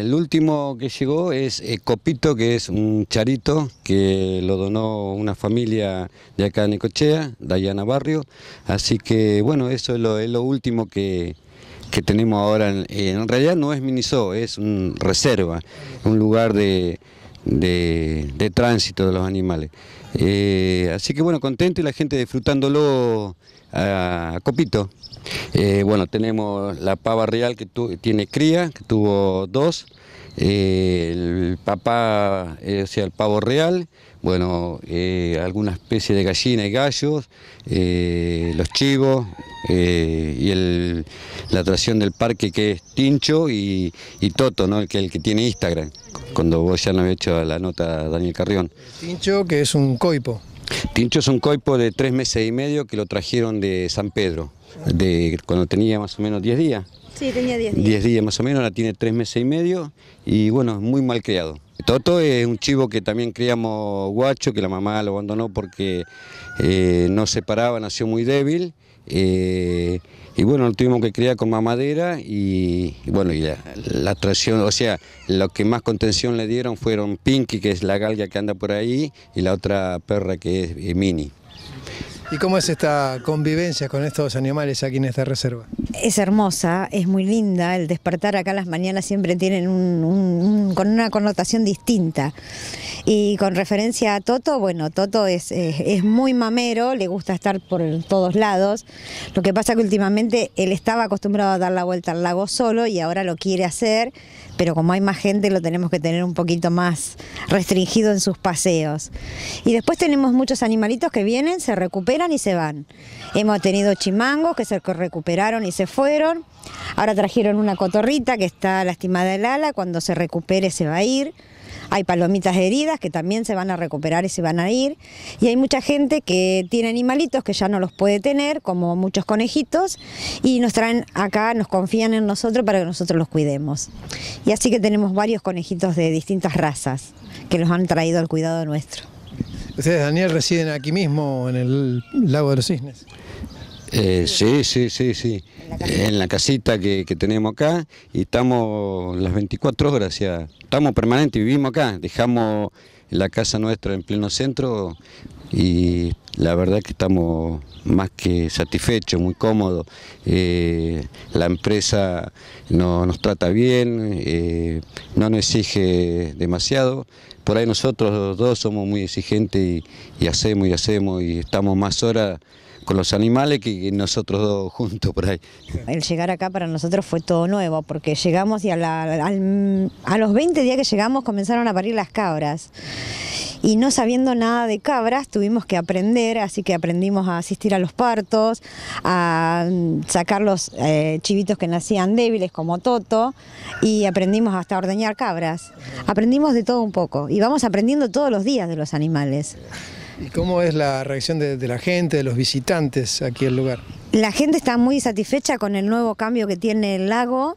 El último que llegó es eh, Copito, que es un charito que lo donó una familia de acá de Necochea, Dayana Barrio. Así que bueno, eso es lo, último que, tenemos ahora. En, realidad no es Miniso, es una reserva, un lugar de de, tránsito de los animales. Eh, así que bueno, contento y la gente disfrutándolo a, copito. Eh, bueno, tenemos la pava real que tiene cría, que tuvo dos, eh, el papá, o sea, el pavo real, bueno, alguna especie de gallina y gallos, los chivos y el, la atracción del parque que es Tincho y, y Toto, ¿no? el que tiene Instagram cuando vos ya no habías hecho la nota Daniel Carrión. Tincho, que es un coipo. Tincho es un coipo de tres meses y medio que lo trajeron de San Pedro, de cuando tenía más o menos diez días. Sí, tenía diez días. 10 días más o menos, ahora tiene tres meses y medio y bueno, es muy mal criado. Toto es un chivo que también criamos guacho, que la mamá lo abandonó porque eh, no se paraba, nació muy débil. Eh, y bueno, lo tuvimos que criar con mamadera y, bueno, la, atracción, o sea, lo que más contención le dieron fueron Pinky, que es la galga que anda por ahí, y la otra perra que es eh, Mini. ¿Y cómo es esta convivencia con estos animales aquí en esta reserva? Es hermosa, es muy linda, el despertar acá las mañanas siempre tienen con una connotación distinta. Y con referencia a Toto, bueno, Toto es, muy mamero, le gusta estar por todos lados. Lo que pasa que últimamente él estaba acostumbrado a dar la vuelta al lago solo y ahora lo quiere hacer, pero como hay más gente lo tenemos que tener un poquito más restringido en sus paseos. Y después tenemos muchos animalitos que vienen, se recuperan, y se van. Hemos tenido chimangos que se recuperaron y se fueron. Ahora trajeron una cotorrita que está lastimada el ala, cuando se recupere se va a ir. Hay palomitas heridas que también se van a recuperar y se van a ir. Y hay mucha gente que tiene animalitos que ya no los puede tener, como muchos conejitos, y nos traen acá, nos confían en nosotros para que nosotros los cuidemos. Y así que tenemos varios conejitos de distintas razas que los han traído al cuidado nuestro. Ustedes, Daniel, residen aquí mismo, en el Lago de los Cisnes. Eh, sí, sí, sí, sí. En la casita que, que, tenemos acá y estamos las 24 horas, ya. Estamos permanentes, vivimos acá. Dejamos la casa nuestra en pleno centro y la verdad que estamos más que satisfechos, muy cómodos. Eh, la empresa no, nos trata bien, eh, no nos exige demasiado. Por ahí nosotros dos somos muy exigentes y, y hacemos y hacemos y estamos más horas con los animales que nosotros dos juntos por ahí. El llegar acá para nosotros fue todo nuevo, porque llegamos y a, los 20 días que llegamos comenzaron a parir las cabras. Y no sabiendo nada de cabras tuvimos que aprender, así que aprendimos a asistir a los partos, a sacar los eh, chivitos que nacían débiles como Toto y aprendimos hasta ordeñar cabras. Aprendimos de todo un poco y vamos aprendiendo todos los días de los animales. ¿Y cómo es la reacción de, la gente, de los visitantes aquí al lugar? La gente está muy satisfecha con el nuevo cambio que tiene el lago,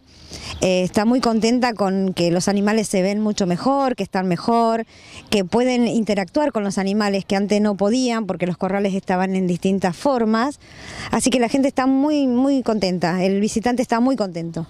eh, está muy contenta con que los animales se ven mucho mejor, que están mejor, que pueden interactuar con los animales que antes no podían porque los corrales estaban en distintas formas. Así que la gente está muy, muy contenta, el visitante está muy contento.